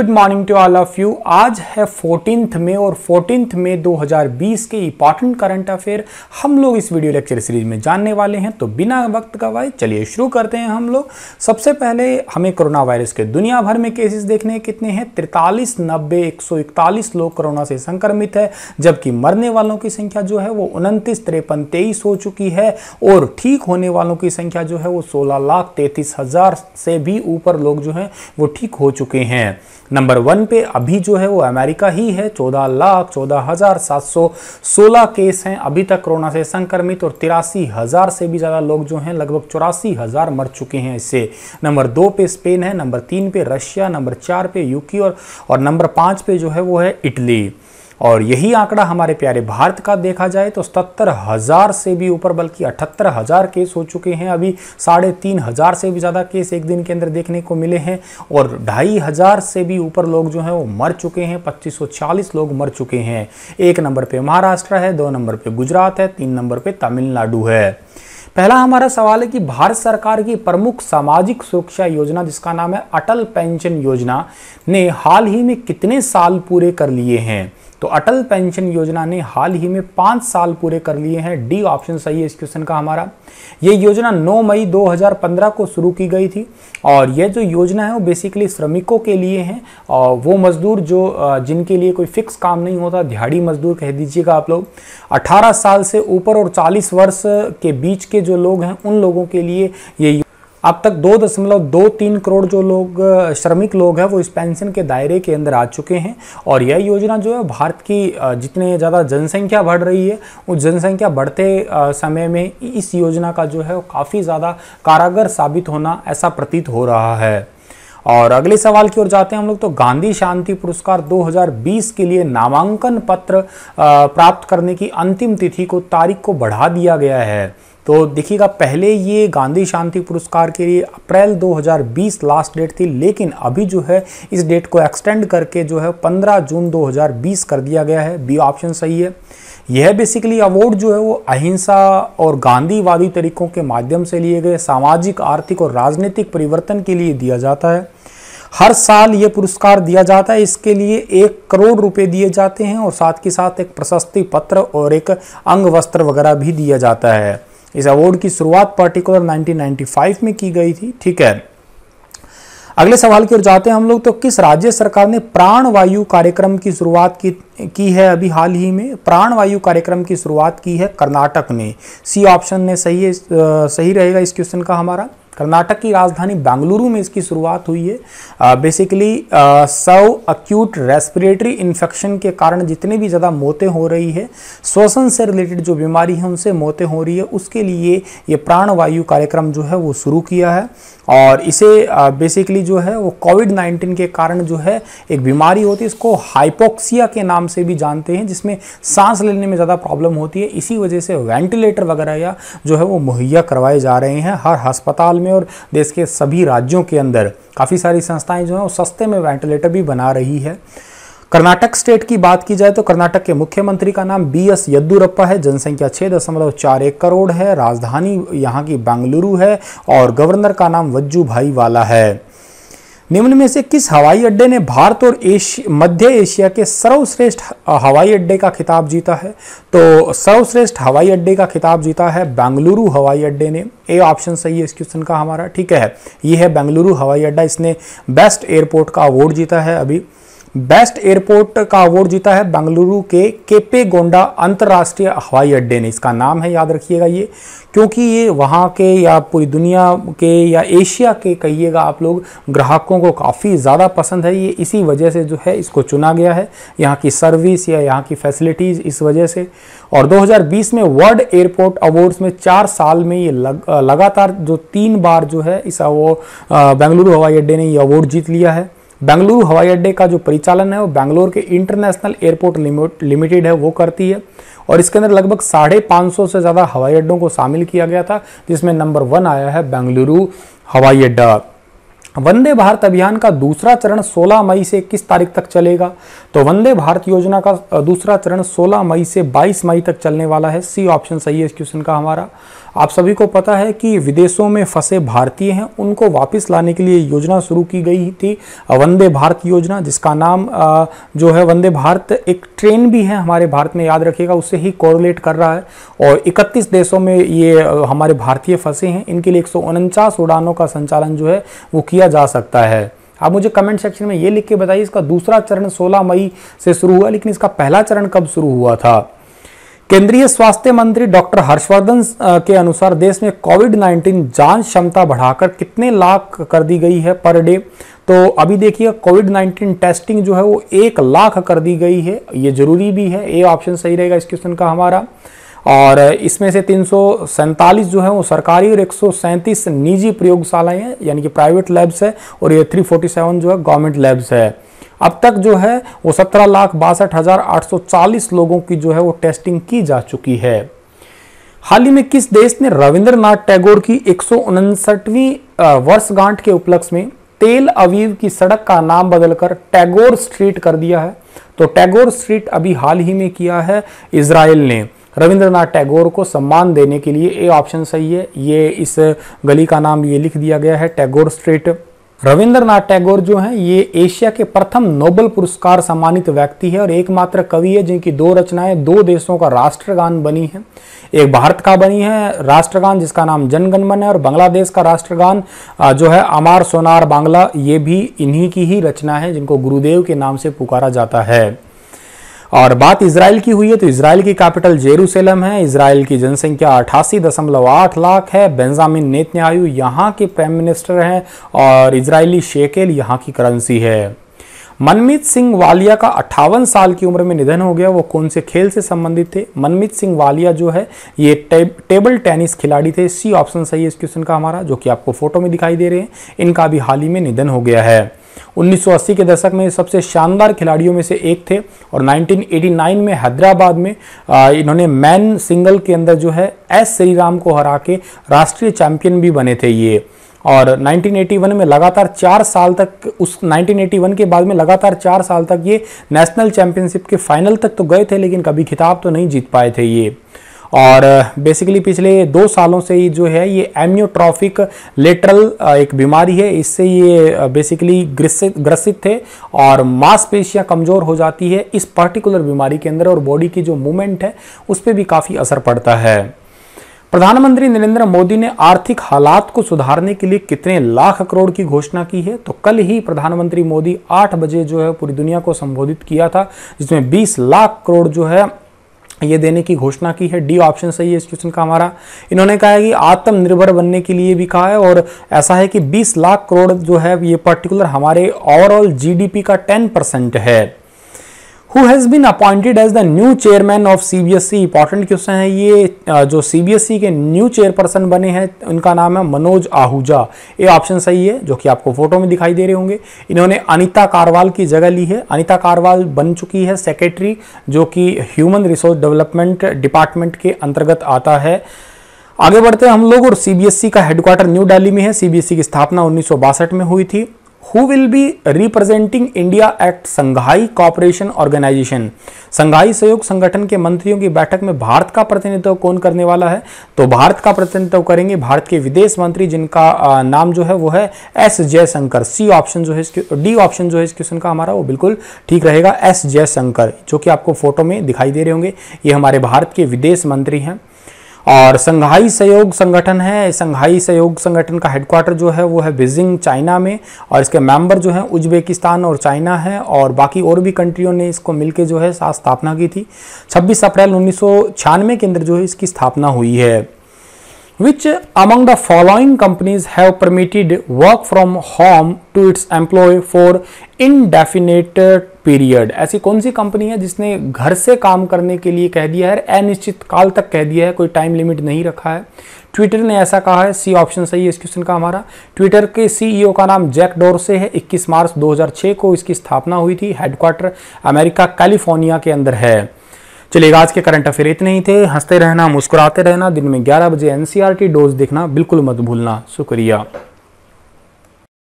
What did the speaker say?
good morning to all of you आज है fourteenth में और फोर्टीनथ में 2020 के इंपॉर्टेंट करंट अफेयर हम लोग इस वीडियो लेक्चर सीरीज में जानने वाले हैं तो बिना वक्त का वाय चलिए शुरू करते हैं हम लोग सबसे पहले हमें कोरोना वायरस के दुनिया भर में केसेस देखने कितने हैं तिरतालीस नब्बे एक लोग कोरोना से संक्रमित है जबकि मरने वालों की संख्या जो है वो उनतीस तिरपन तेईस हो चुकी है और ठीक होने वालों की संख्या जो है वो सोलह लाख तैंतीस हज़ार से भी ऊपर लोग जो हैं वो ठीक हो चुके हैं नंबर वन पे अभी जो है वो अमेरिका ही है चौदह लाख चौदह हजार सात सौ सोलह केस हैं अभी तक कोरोना से संक्रमित और तिरासी हजार से भी ज़्यादा लोग जो हैं लगभग चौरासी हजार मर चुके हैं इससे नंबर दो पे स्पेन है नंबर तीन पे रशिया नंबर चार पे यूके और, और नंबर पाँच पे जो है वो है इटली और यही आंकड़ा हमारे प्यारे भारत का देखा जाए तो सतर हज़ार से भी ऊपर बल्कि अठहत्तर हज़ार केस हो चुके हैं अभी साढ़े तीन हज़ार से भी ज़्यादा केस एक दिन के अंदर देखने को मिले हैं और ढाई हज़ार से भी ऊपर लोग जो हैं वो मर चुके हैं पच्चीस लोग मर चुके हैं एक नंबर पर महाराष्ट्र है दो नंबर पर गुजरात है तीन नंबर पर तमिलनाडु है पहला हमारा सवाल है कि भारत सरकार की प्रमुख सामाजिक सुरक्षा योजना जिसका नाम है अटल पेंशन योजना ने हाल ही में कितने साल पूरे कर लिए हैं तो अटल पेंशन योजना ने हाल ही में पांच साल पूरे कर लिए हैं डी ऑप्शन सही है इस क्वेश्चन का हमारा ये योजना 9 मई 2015 को शुरू की गई थी और ये जो योजना है वो बेसिकली श्रमिकों के लिए है और वो मज़दूर जो जिनके लिए कोई फिक्स काम नहीं होता दिहाड़ी मजदूर कह दीजिएगा आप लोग अठारह साल से ऊपर और चालीस वर्ष के बीच के जो लोग हैं उन लोगों के लिए ये अब तक दो दशमलव दो तीन करोड़ जो लोग श्रमिक लोग हैं वो इस पेंशन के दायरे के अंदर आ चुके हैं और यह योजना जो है भारत की जितने ज़्यादा जनसंख्या बढ़ रही है उस जनसंख्या बढ़ते समय में इस योजना का जो है वो काफ़ी ज़्यादा कारागर साबित होना ऐसा प्रतीत हो रहा है और अगले सवाल की ओर जाते हैं हम लोग तो गांधी शांति पुरस्कार 2020 के लिए नामांकन पत्र प्राप्त करने की अंतिम तिथि को तारीख को बढ़ा दिया गया है तो देखिएगा पहले ये गांधी शांति पुरस्कार के लिए अप्रैल 2020 लास्ट डेट थी लेकिन अभी जो है इस डेट को एक्सटेंड करके जो है 15 जून 2020 कर दिया गया है बी ऑप्शन सही है यह बेसिकली अवार्ड जो है वो अहिंसा और गांधीवादी तरीकों के माध्यम से लिए गए सामाजिक आर्थिक और राजनीतिक परिवर्तन के लिए दिया जाता है हर साल ये पुरस्कार दिया जाता है इसके लिए एक करोड़ रुपए दिए जाते हैं और साथ के साथ एक प्रशस्ति पत्र और एक अंग वस्त्र वगैरह भी दिया जाता है इस अवार्ड की शुरुआत पर्टिकुलर 1995 में की गई थी ठीक है अगले सवाल की ओर जाते हैं हम लोग तो किस राज्य सरकार ने प्राण वायु कार्यक्रम की शुरुआत की की है अभी हाल ही में प्राण वायु कार्यक्रम की शुरुआत की है कर्नाटक ने सी ऑप्शन ने सही है, सही रहेगा इस क्वेश्चन का हमारा कर्नाटक की राजधानी बेंगलुरु में इसकी शुरुआत हुई है बेसिकली सौ अक्यूट रेस्पिरेटरी इन्फेक्शन के कारण जितने भी ज़्यादा मौतें हो रही है श्वसन से रिलेटेड जो बीमारी है उनसे मौतें हो रही है उसके लिए ये प्राणवायु कार्यक्रम जो है वो शुरू किया है और इसे बेसिकली जो है वो कोविड नाइन्टीन के कारण जो है एक बीमारी होती है इसको हाइपोक्सिया के नाम से भी जानते हैं जिसमें सांस लेने में ज़्यादा प्रॉब्लम होती है इसी वजह से वेंटिलेटर वगैरह या जो है वो मुहैया करवाए जा रहे हैं हर अस्पताल में और देश के सभी राज्यों के अंदर काफ़ी सारी संस्थाएं जो हैं वो सस्ते में वेंटिलेटर भी बना रही है कर्नाटक स्टेट की बात की जाए तो कर्नाटक के मुख्यमंत्री का नाम बी एस यद्यूरप्पा है जनसंख्या छः दशमलव चार एक करोड़ है राजधानी यहाँ की बेंगलुरु है और गवर्नर का नाम वज्जू भाई वाला है निम्न में से किस हवाई अड्डे ने भारत और एश, मध्य एशिया के सर्वश्रेष्ठ हवाई अड्डे का खिताब जीता है तो सर्वश्रेष्ठ हवाई अड्डे का खिताब जीता है बेंगलुरु हवाई अड्डे ने ए ऑप्शन सही है इस क्वेश्चन का हमारा ठीक है ये है बेंगलुरु हवाई अड्डा इसने बेस्ट एयरपोर्ट का अवार्ड जीता है अभी बेस्ट एयरपोर्ट का अवार्ड जीता है बेंगलुरु के केपे गोंडा अंतर्राष्ट्रीय हवाई अड्डे ने इसका नाम है याद रखिएगा ये क्योंकि ये वहाँ के या पूरी दुनिया के या एशिया के कहिएगा आप लोग ग्राहकों को काफ़ी ज़्यादा पसंद है ये इसी वजह से जो है इसको चुना गया है यहाँ की सर्विस या यहाँ की फैसिलिटीज़ इस वजह से और 2020 में वर्ल्ड एयरपोर्ट अवार्ड्स में चार साल में ये लग, लगातार जो तीन बार जो है इस बेंगलुरु हवाई अड्डे ने ये अवार्ड जीत लिया है बेंगलुरु हवाई अड्डे का जो परिचालन है वो बेंगलोर के इंटरनेशनल एयरपोर्ट लिमिटेड है वो करती है और इसके अंदर लगभग साढ़े पाँच सौ से ज़्यादा हवाई अड्डों को शामिल किया गया था जिसमें नंबर वन आया है बेंगलुरु हवाई अड्डा वंदे भारत अभियान का दूसरा चरण 16 मई से किस तारीख तक चलेगा तो वंदे भारत योजना का दूसरा चरण 16 मई से 22 मई तक चलने वाला है सी ऑप्शन सही है इस क्वेश्चन का हमारा आप सभी को पता है कि विदेशों में फंसे भारतीय हैं उनको वापस लाने के लिए योजना शुरू की गई थी वंदे भारत योजना जिसका नाम जो है वंदे भारत एक ट्रेन भी है हमारे भारत में याद रखिएगा उससे ही कोरिलेट कर रहा है और 31 देशों में ये हमारे भारतीय फंसे हैं इनके लिए एक उड़ानों का संचालन जो है वो किया किया जा सकता है आप मुझे कमेंट सेक्शन में ये लिख के बताइए इसका दूसरा चरण 16 मई से शुरू हुआ लेकिन इसका पहला चरण कब शुरू हुआ था केंद्रीय स्वास्थ्य मंत्री डॉक्टर हर्षवर्धन के अनुसार देश में कोविड 19 जांच क्षमता बढ़ाकर कितने लाख कर दी गई है पर डे तो अभी देखिए कोविड 19 टेस्टिंग जो है वो एक लाख कर दी गई है ये जरूरी भी है ए ऑप्शन सही रहेगा इस क्वेश्चन का हमारा और इसमें से तीन जो है वो सरकारी और एक निजी प्रयोगशालाएं हैं यानी कि प्राइवेट लैब्स है और ये 347 जो है गवर्नमेंट लैब्स है अब तक जो है वो सत्रह लाख बासठ हज़ार आठ सौ चालीस लोगों की जो है वो टेस्टिंग की जा चुकी है हाल ही में किस देश ने रविंद्रनाथ टैगोर की एक वर्षगांठ के उपलक्ष्य में तेल अवीव की सड़क का नाम बदलकर टैगोर स्ट्रीट कर दिया है तो टैगोर स्ट्रीट अभी हाल ही में किया है इसराइल ने रविंद्रनाथ टैगोर को सम्मान देने के लिए ए ऑप्शन सही है ये इस गली का नाम ये लिख दिया गया है टैगोर स्ट्रीट रविंद्रनाथ टैगोर जो हैं ये एशिया के प्रथम नोबल पुरस्कार सम्मानित व्यक्ति है और एकमात्र कवि है जिनकी दो रचनाएं दो देशों का राष्ट्रगान बनी है एक भारत का बनी है राष्ट्रगान जिसका नाम जनगणमन है और बांग्लादेश का राष्ट्रगान जो है अमार सोनार बांग्ला ये भी इन्हीं की ही रचना है जिनको गुरुदेव के नाम से पुकारा जाता है और बात इसराइल की हुई है तो इसराइल की कैपिटल जेरूसलम है इसराइल की जनसंख्या अठासी दशमलव आठ लाख है बेंजामिन नेतन्यायु यहाँ के प्राइम मिनिस्टर हैं और इसराइली शेकेल यहाँ की करेंसी है मनमीत सिंह वालिया का अट्ठावन साल की उम्र में निधन हो गया वो कौन से खेल से संबंधित थे मनमीत सिंह वालिया जो है ये टे, टेबल टेनिस खिलाड़ी थे सी ऑप्शन सही है इस क्वेश्चन का हमारा जो कि आपको फोटो में दिखाई दे रहे हैं इनका भी हाल ही में निधन हो गया है 1980 के दशक में सबसे शानदार खिलाड़ियों में से एक थे और 1989 में हैदराबाद में इन्होंने मैन सिंगल के अंदर जो है एस श्री राम को हरा के राष्ट्रीय चैंपियन भी बने थे ये और 1981 में लगातार चार साल तक उस 1981 के बाद में लगातार चार साल तक ये नेशनल चैंपियनशिप के फाइनल तक तो गए थे लेकिन कभी खिताब तो नहीं जीत पाए थे ये और बेसिकली पिछले दो सालों से ही जो है ये एम्योट्रॉफिक लेटरल एक बीमारी है इससे ये बेसिकली ग्रसित ग्रसित थे और मांसपेशियां कमज़ोर हो जाती है इस पर्टिकुलर बीमारी के अंदर और बॉडी की जो मूवमेंट है उस पर भी काफ़ी असर पड़ता है प्रधानमंत्री नरेंद्र मोदी ने आर्थिक हालात को सुधारने के लिए कितने लाख करोड़ की घोषणा की है तो कल ही प्रधानमंत्री मोदी 8 बजे जो है पूरी दुनिया को संबोधित किया था जिसमें 20 लाख करोड़ जो है ये देने की घोषणा की है डी ऑप्शन सही है इस क्वेश्चन का हमारा इन्होंने कहा है कि आत्मनिर्भर बनने के लिए भी कहा है और ऐसा है कि 20 लाख करोड़ जो है ये पर्टिकुलर हमारे ओवरऑल जीडीपी का 10 परसेंट है who has been appointed as the new chairman of C B S E important question है ये जो सी बी एस ई के न्यू चेयरपर्सन बने हैं उनका नाम है मनोज आहूजा ये ऑप्शन सही है जो कि आपको फोटो में दिखाई दे रहे होंगे इन्होंने अनिता कारवाल की जगह ली है अनिता कारवाल बन चुकी है सेक्रेटरी जो कि ह्यूमन रिसोर्स डेवलपमेंट डिपार्टमेंट के अंतर्गत आता है आगे बढ़ते हैं हम लोग और सी बी एस ई का हेडक्वार्टर न्यू दिल्ली में है सी बी एस ई की स्थापना उन्नीस सौ बासठ में हुई थी who will be representing India act Shanghai cooperation organisation Shanghai सहयोग संगठन के मंत्रियों की बैठक में भारत का प्रतिनिधित्व कौन करने वाला है तो भारत का प्रतिनिधित्व करेंगे भारत के विदेश मंत्री जिनका नाम जो है वो है एस जयशंकर सी ऑप्शन जो है डी ऑप्शन जो है इस क्वेश्चन का हमारा वो बिल्कुल ठीक रहेगा एस जयशंकर जो कि आपको फोटो में दिखाई दे रहे होंगे ये हमारे भारत के विदेश मंत्री हैं और संघाई सहयोग संगठन है संघाई सहयोग संगठन का हेडक्वार्टर जो है वो है बीजिंग चाइना में और इसके मेंबर जो हैं उज्बेकिस्तान और चाइना है और बाकी और भी कंट्रियों ने इसको मिलकर जो है स्थापना की थी 26 अप्रैल उन्नीस के अंदर जो है इसकी स्थापना हुई है Which among the following companies have permitted work from home to its employee for indefinite period ऐसी कौन सी कंपनी है जिसने घर से काम करने के लिए कह दिया है अनिश्चित काल तक कह दिया है कोई टाइम लिमिट नहीं रखा है ट्विटर ने ऐसा कहा है सी ऑप्शन सही है इस क्वेश्चन का हमारा ट्विटर के सीईओ e का नाम जैक डोरसे है 21 मार्च 2006 को इसकी स्थापना हुई थी हेडक्वार्टर अमेरिका कैलिफोर्निया के अंदर है चलिएगा आज के करंट अफेयर इतने ही थे हंसते रहना मुस्कुराते रहना दिन में ग्यारह बजे एनसीईआरटी डोज e देखना बिल्कुल मत भूलना शुक्रिया